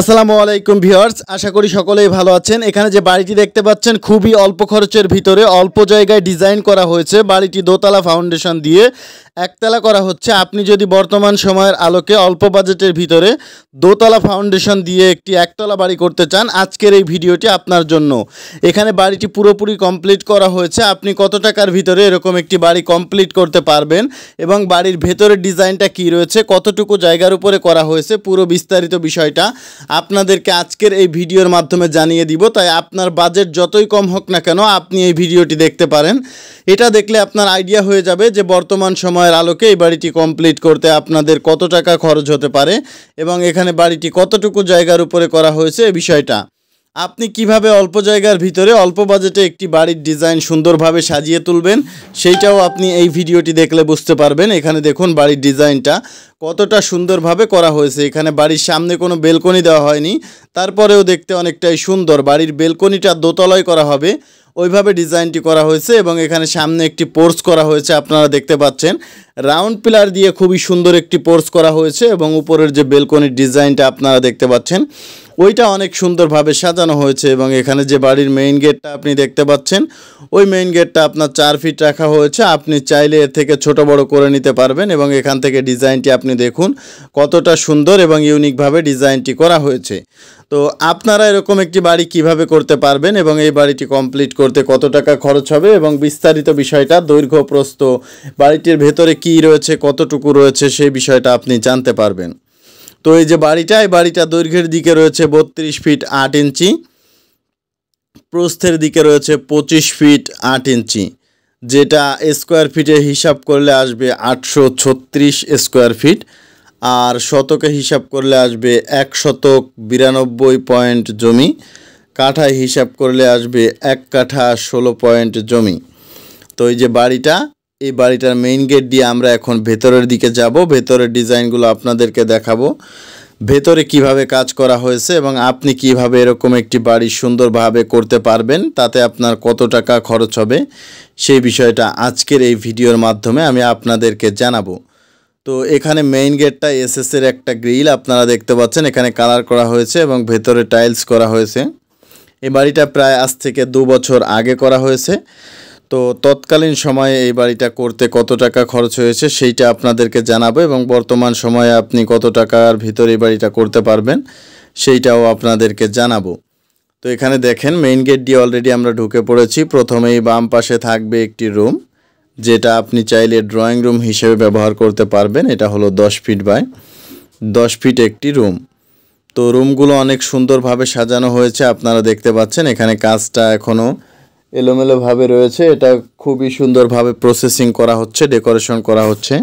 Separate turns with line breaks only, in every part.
আসসালামু আলাইকুম ভিউয়ার্স আশা করি সকলেই ভালো আছেন এখানে যে বাড়িটি দেখতে পাচ্ছেন খুবই অল্প খরচের ভিতরে অল্প জায়গায় ডিজাইন করা হয়েছে বাড়িটি দোতলা ফাউন্ডেশন দিয়ে একতলা করা হচ্ছে আপনি যদি বর্তমান সময়ের আলোকে অল্প বাজেটের ভিতরে দোতলা ফাউন্ডেশন দিয়ে একটি একতলা বাড়ি করতে চান আজকের এই ভিডিওটি আপনার জন্য এখানে বাড়িটি পুরোপুরি কমপ্লিট করা হয়েছে আপনি কত টাকার ভিতরে এরকম একটি বাড়ি কমপ্লিট করতে পারবেন এবং বাড়ির ভেতরের ডিজাইনটা কি রয়েছে কতটুকু জায়গার উপরে করা হয়েছে পুরো বিস্তারিত বিষয়টা আপনাদেরকে আজকের এই ভিডিওর মাধ্যমে জানিয়ে দিব তাই আপনার বাজেট যতই কম হোক না কেন আপনি এই ভিডিওটি দেখতে পারেন এটা দেখলে আপনার আইডিয়া হয়ে যাবে যে বর্তমান সময়ের আলোকে এই বাড়িটি কমপ্লিট করতে আপনাদের কত টাকা খরচ হতে পারে এবং এখানে বাড়িটি কতটুকু জায়গার উপরে করা হয়েছে এই বিষয়টা আপনি কিভাবে অল্প জায়গার ভিতরে অল্প বাজেটে একটি বাড়ির ডিজাইন সুন্দরভাবে সাজিয়ে তুলবেন সেইটাও আপনি এই ভিডিওটি দেখলে বুঝতে পারবেন এখানে দেখুন বাড়ির ডিজাইনটা কতটা সুন্দরভাবে করা হয়েছে এখানে বাড়ির সামনে কোনো বেলকনি দেওয়া হয়নি তারপরেও দেখতে অনেকটাই সুন্দর বাড়ির বেলকনিটা দোতলায় করা হবে ওইভাবে ডিজাইনটি করা হয়েছে এবং এখানে সামনে একটি পোর্স করা হয়েছে আপনারা দেখতে পাচ্ছেন রাউন্ড পিলার দিয়ে খুবই সুন্দর একটি পোর্স করা হয়েছে এবং উপরের যে বেলকনির ডিজাইনটা আপনারা দেখতে পাচ্ছেন ওইটা অনেক সুন্দরভাবে সাজানো হয়েছে এবং এখানে যে বাড়ির মেইন গেটটা আপনি দেখতে পাচ্ছেন ওই মেইন গেটটা আপনার চার ফিট রাখা হয়েছে আপনি চাইলে এর থেকে ছোট বড় করে নিতে পারবেন এবং এখান থেকে ডিজাইনটি আপনি দেখুন কতটা সুন্দর এবং ইউনিকভাবে ডিজাইনটি করা হয়েছে তো আপনারা এরকম একটি বাড়ি কিভাবে করতে পারবেন এবং এই বাড়িটি কমপ্লিট করতে কত টাকা খরচ হবে এবং বিস্তারিত বিষয়টা দৈর্ঘ্য প্রস্ত বাড়িটির ভেতরে কি রয়েছে কতটুকু রয়েছে সেই বিষয়টা আপনি জানতে পারবেন তো এই যে বাড়িটা এই বাড়িটা দৈর্ঘ্যের দিকে রয়েছে বত্রিশ ফিট আট ইঞ্চি প্রস্থের দিকে রয়েছে পঁচিশ ফিট আট ইঞ্চি যেটা স্কোয়ার ফিটে হিসাব করলে আসবে আটশো ছত্রিশ স্কোয়ার ফিট আর শতকে হিসাব করলে আসবে এক শতক বিরানব্বই পয়েন্ট জমি কাঠায় হিসাব করলে আসবে এক কাঠা ষোলো পয়েন্ট জমি তো এই যে বাড়িটা এই বাড়িটার মেইন গেট দিয়ে আমরা এখন ভেতরের দিকে যাব ভেতরের ডিজাইনগুলো আপনাদেরকে দেখাবো ভেতরে কিভাবে কাজ করা হয়েছে এবং আপনি কিভাবে এরকম একটি বাড়ি সুন্দরভাবে করতে পারবেন তাতে আপনার কত টাকা খরচ হবে সেই বিষয়টা আজকের এই ভিডিওর মাধ্যমে আমি আপনাদেরকে জানাবো তো এখানে মেইন গেটটা এসএসের একটা গ্রিল আপনারা দেখতে পাচ্ছেন এখানে কালার করা হয়েছে এবং ভেতরে টাইলস করা হয়েছে এই বাড়িটা প্রায় আজ থেকে দু বছর আগে করা হয়েছে তো তৎকালীন সময়ে এই বাড়িটা করতে কত টাকা খরচ হয়েছে সেইটা আপনাদেরকে জানাবো এবং বর্তমান সময়ে আপনি কত টাকার ভিতরে এই বাড়িটা করতে পারবেন সেইটাও আপনাদেরকে জানাবো তো এখানে দেখেন মেইন গেট দিয়ে অলরেডি আমরা ঢুকে পড়েছি প্রথমেই বাম পাশে থাকবে একটি রুম যেটা আপনি চাইলে ড্রয়িং রুম হিসেবে ব্যবহার করতে পারবেন এটা হলো দশ ফিট বাই দশ ফিট একটি রুম তো রুমগুলো অনেক সুন্দরভাবে সাজানো হয়েছে আপনারা দেখতে পাচ্ছেন এখানে কাজটা এখনও এলোমেলোভাবে রয়েছে এটা খুবই সুন্দরভাবে প্রসেসিং করা হচ্ছে ডেকোরেশন করা হচ্ছে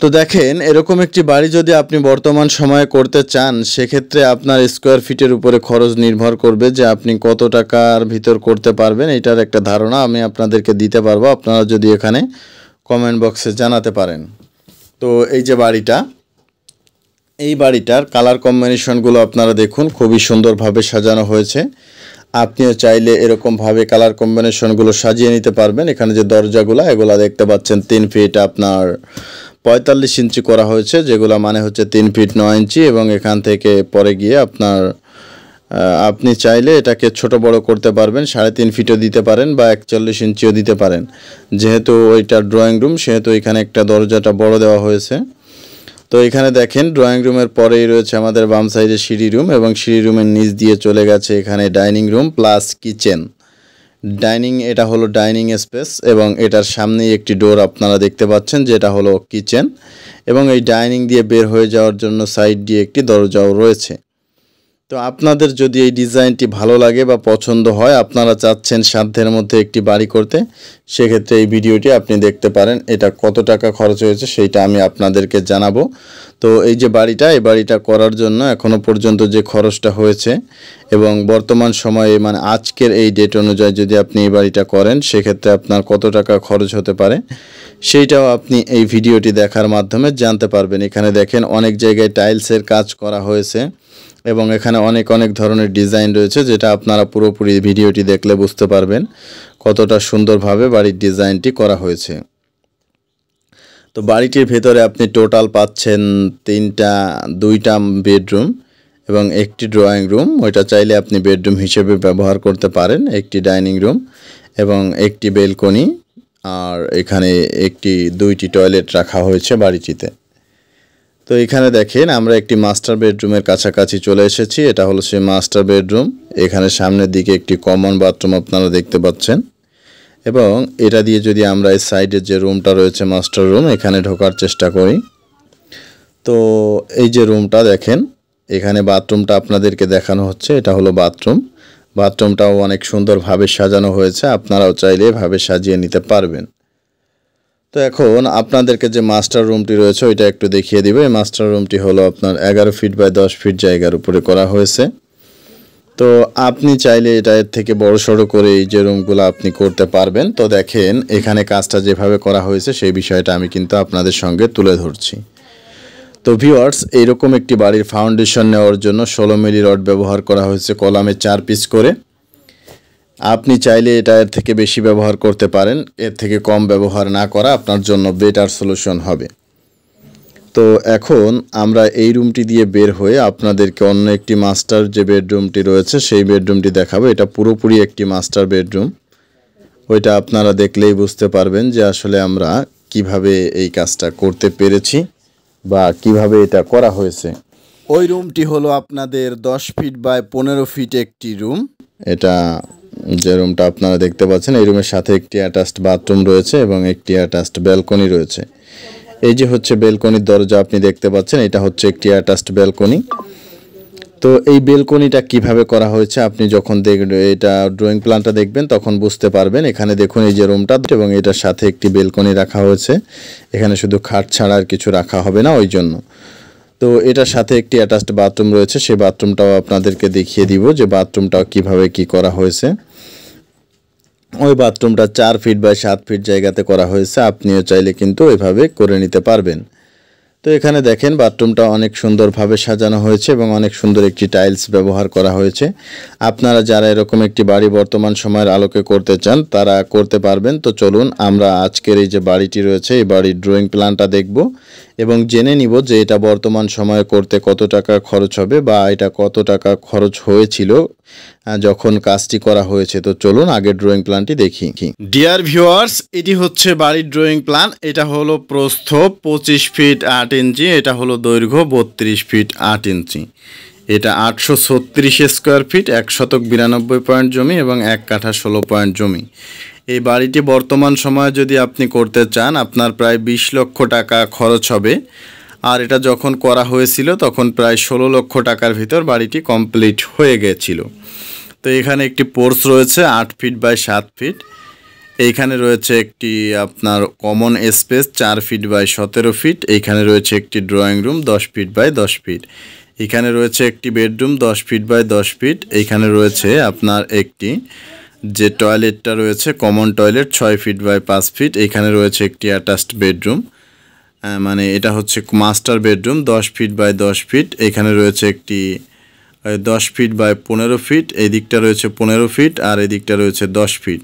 তো দেখেন এরকম একটি বাড়ি যদি আপনি বর্তমান সময়ে করতে চান সেক্ষেত্রে আপনার স্কোয়ার ফিটের উপরে খরচ নির্ভর করবে যে আপনি কত টাকার ভিতর করতে পারবেন এটার একটা ধারণা আমি আপনাদেরকে দিতে পারবো আপনারা যদি এখানে কমেন্ট বক্সে জানাতে পারেন তো এই যে বাড়িটা এই বাড়িটার কালার কম্বিনেশনগুলো আপনারা দেখুন খুবই সুন্দরভাবে সাজানো হয়েছে আপনিও চাইলে এরকমভাবে কালার কম্বিনেশনগুলো সাজিয়ে নিতে পারবেন এখানে যে দরজাগুলো এগুলো দেখতে পাচ্ছেন তিন ফিট আপনার পঁয়তাল্লিশ ইঞ্চি করা হয়েছে যেগুলো মানে হচ্ছে তিন ফিট নয় ইঞ্চি এবং এখান থেকে পরে গিয়ে আপনার আপনি চাইলে এটাকে ছোট বড় করতে পারবেন সাড়ে তিন ফিটও দিতে পারেন বা একচল্লিশ ইঞ্চিও দিতে পারেন যেহেতু ওইটা ড্রয়িং রুম সেহেতু এখানে একটা দরজাটা বড় দেওয়া হয়েছে তো এখানে দেখেন ড্রয়িং রুমের পরেই রয়েছে আমাদের বাম সাইডে সিঁড়ি রুম এবং সিঁড়ি রুমের নিচ দিয়ে চলে গেছে এখানে dining room plus kitchen dining এটা হলো ডাইনিং স্পেস এবং এটার সামনেই একটি ডোর আপনারা দেখতে পাচ্ছেন যেটা হলো কিচেন এবং এই ডাইনিং দিয়ে বের হয়ে যাওয়ার জন্য সাইড দিয়ে একটি দরজাও রয়েছে তো আপনাদের যদি এই ডিজাইনটি ভালো লাগে বা পছন্দ হয় আপনারা চাচ্ছেন সাধ্যের মধ্যে একটি বাড়ি করতে সেক্ষেত্রে এই ভিডিওটি আপনি দেখতে পারেন এটা কত টাকা খরচ হয়েছে সেইটা আমি আপনাদেরকে জানাবো তো এই যে বাড়িটা এই বাড়িটা করার জন্য এখনও পর্যন্ত যে খরচটা হয়েছে এবং বর্তমান সময়ে মানে আজকের এই ডেট অনুযায়ী যদি আপনি এই বাড়িটা করেন সেক্ষেত্রে আপনার কত টাকা খরচ হতে পারে সেইটাও আপনি এই ভিডিওটি দেখার মাধ্যমে জানতে পারবেন এখানে দেখেন অনেক জায়গায় টাইলসের কাজ করা হয়েছে এবং এখানে অনেক অনেক ধরনের ডিজাইন রয়েছে যেটা আপনারা পুরোপুরি ভিডিওটি দেখলে বুঝতে পারবেন কতটা সুন্দরভাবে বাড়ির ডিজাইনটি করা হয়েছে তো বাড়িটির ভেতরে আপনি টোটাল পাচ্ছেন তিনটা দুইটা বেডরুম এবং একটি ড্রয়িং রুম ওইটা চাইলে আপনি বেডরুম হিসেবে ব্যবহার করতে পারেন একটি ডাইনিং রুম এবং একটি বেলকনি আর এখানে একটি দুইটি টয়লেট রাখা হয়েছে বাড়িটিতে তো এখানে দেখেন আমরা একটি মাস্টার বেডরুমের কাছাকাছি চলে এসেছি এটা হলো সেই মাস্টার বেডরুম এখানে সামনের দিকে একটি কমন বাথরুম আপনারা দেখতে পাচ্ছেন এবং এটা দিয়ে যদি আমরা এই সাইডের যে রুমটা রয়েছে মাস্টার রুম এখানে ঢোকার চেষ্টা করি তো এই যে রুমটা দেখেন এখানে বাথরুমটা আপনাদেরকে দেখানো হচ্ছে এটা হলো বাথরুম বাথরুমটাও অনেক সুন্দরভাবে সাজানো হয়েছে আপনারাও চাইলে এভাবে সাজিয়ে নিতে পারবেন তো এখন আপনাদেরকে যে মাস্টার রুমটি রয়েছে ওইটা একটু দেখিয়ে দিবে এই মাস্টার রুমটি হলো আপনার এগারো ফিট বাই দশ ফিট জায়গার উপরে করা হয়েছে তো আপনি চাইলে এটা থেকে বড় সড়ো করে এই যে রুমগুলো আপনি করতে পারবেন তো দেখেন এখানে কাজটা যেভাবে করা হয়েছে সেই বিষয়টা আমি কিন্তু আপনাদের সঙ্গে তুলে ধরছি তো ভিওয়ার্স এইরকম একটি বাড়ির ফাউন্ডেশন নেওয়ার জন্য ষোলো মিলি রড ব্যবহার করা হয়েছে কলামে চার পিস করে আপনি চাইলে এটা এর থেকে বেশি ব্যবহার করতে পারেন এর থেকে কম ব্যবহার না করা আপনার জন্য বেটার সলিউশন হবে তো এখন আমরা এই রুমটি দিয়ে বের হয়ে আপনাদেরকে অন্য একটি মাস্টার যে বেডরুমটি রয়েছে সেই বেডরুমটি দেখাবো এটা পুরোপুরি একটি মাস্টার বেডরুম ওইটা আপনারা দেখলেই বুঝতে পারবেন যে আসলে আমরা কিভাবে এই কাজটা করতে পেরেছি বা কিভাবে এটা করা হয়েছে ওই রুমটি হলো আপনাদের দশ ফিট বাই পনেরো ফিট একটি রুম এটা যে রুমটা আপনারা দেখতে পাচ্ছেন এই রুমের সাথে একটি অ্যাটাচড বাথরুম রয়েছে এবং একটি অ্যাটাচড ব্যালকনি রয়েছে এই যে হচ্ছে ব্যালকনির দরজা আপনি দেখতে পাচ্ছেন এটা হচ্ছে একটি অ্যাটাচড ব্যালকনি তো এই বেলকনিটা কিভাবে করা হয়েছে আপনি যখন দেখ এটা ড্রয়িং প্ল্যানটা দেখবেন তখন বুঝতে পারবেন এখানে দেখুন এই যে রুমটা এবং এটার সাথে একটি বেলকনি রাখা হয়েছে এখানে শুধু খাট ছাড়া আর কিছু রাখা হবে না ওই জন্য তো এটার সাথে একটি অ্যাটাচড বাথরুম রয়েছে সেই বাথরুমটাও আপনাদেরকে দেখিয়ে দিব যে বাথরুমটাও কিভাবে কি করা হয়েছে ওই বাথরুমটা চার ফিট বাই সাত ফিট জায়গাতে করা হয়েছে আপনিও চাইলে কিন্তু ওইভাবে করে নিতে পারবেন তো এখানে দেখেন বাথরুমটা অনেক সুন্দরভাবে সাজানো হয়েছে এবং অনেক সুন্দর একটি টাইলস ব্যবহার করা হয়েছে আপনারা যারা এরকম একটি বাড়ি বর্তমান সময়ের আলোকে করতে চান তারা করতে পারবেন তো চলুন আমরা আজকের এই যে বাড়িটি রয়েছে এই বাড়ির ড্রয়িং প্ল্যানটা দেখব এবং জেনে নিব যে এটা বর্তমান সময়ে করতে কত টাকা খরচ হবে বা এটা কত টাকা খরচ হয়েছিল যখন কাজটি করা হয়েছে তো চলুন আগের ড্রয়িং প্ল্যানটি দেখি ডিয়ার ভিউয়ার্স এটি হচ্ছে বাড়ির ড্রয়িং প্ল্যান এটা হলো প্রস্থ পঁচিশ ফিট আট ইঞ্চি এটা হলো দৈর্ঘ্য বত্রিশ ফিট আট ইঞ্চি এটা আটশো ছত্রিশ স্কোয়ার ফিট এক শতক বিরানব্বই পয়েন্ট জমি এবং এক কাঠা ষোলো পয়েন্ট জমি এই বাড়িটি বর্তমান সময়ে যদি আপনি করতে চান আপনার প্রায় বিশ লক্ষ টাকা খরচ হবে আর এটা যখন করা হয়েছিল তখন প্রায় ষোলো লক্ষ টাকার ভিতর বাড়িটি কমপ্লিট হয়ে গেছিল তো এখানে একটি পোর্স রয়েছে আট ফিট বাই সাত ফিট এইখানে রয়েছে একটি আপনার কমন স্পেস চার ফিট বাই সতেরো ফিট এইখানে রয়েছে একটি ড্রয়িং রুম দশ ফিট বাই দশ ফিট এখানে রয়েছে একটি বেডরুম দশ ফিট বাই দশ ফিট এইখানে রয়েছে আপনার একটি যে টয়লেটটা রয়েছে কমন টয়লেট ছয় ফিট বাই পাঁচ ফিট এখানে রয়েছে একটি অ্যাটাচড বেডরুম মানে এটা হচ্ছে মাস্টার বেডরুম দশ ফিট বাই দশ ফিট এখানে রয়েছে একটি দশ ফিট বাই পনেরো ফিট এই দিকটা রয়েছে পনেরো ফিট আর এই দিকটা রয়েছে দশ ফিট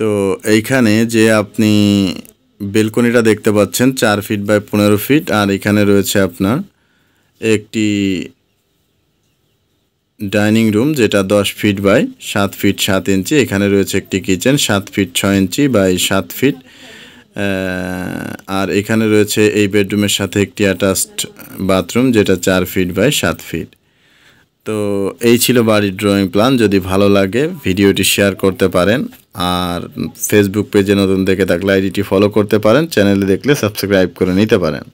তো এইখানে যে আপনি বেলকনিটা দেখতে পাচ্ছেন চার ফিট বাই পনেরো ফিট আর এখানে রয়েছে আপনার একটি ডাইনিং রুম যেটা 10 ফিট বাই সাত ফিট সাত ইঞ্চি এখানে রয়েছে একটি কিচেন সাত ফিট ছয় ইঞ্চি বাই সাত ফিট আর এখানে রয়েছে এই বেডরুমের সাথে একটি অ্যাটাচড বাথরুম যেটা চার ফিট বাই সাত ফিট তো এই ছিল বাড়ির ড্রয়িং প্ল্যান যদি ভালো লাগে ভিডিওটি শেয়ার করতে পারেন আর ফেসবুক পেজে নতুন দেখে থাকলে আইডিটি ফলো করতে পারেন চ্যানেলে দেখলে সাবস্ক্রাইব করে নিতে পারেন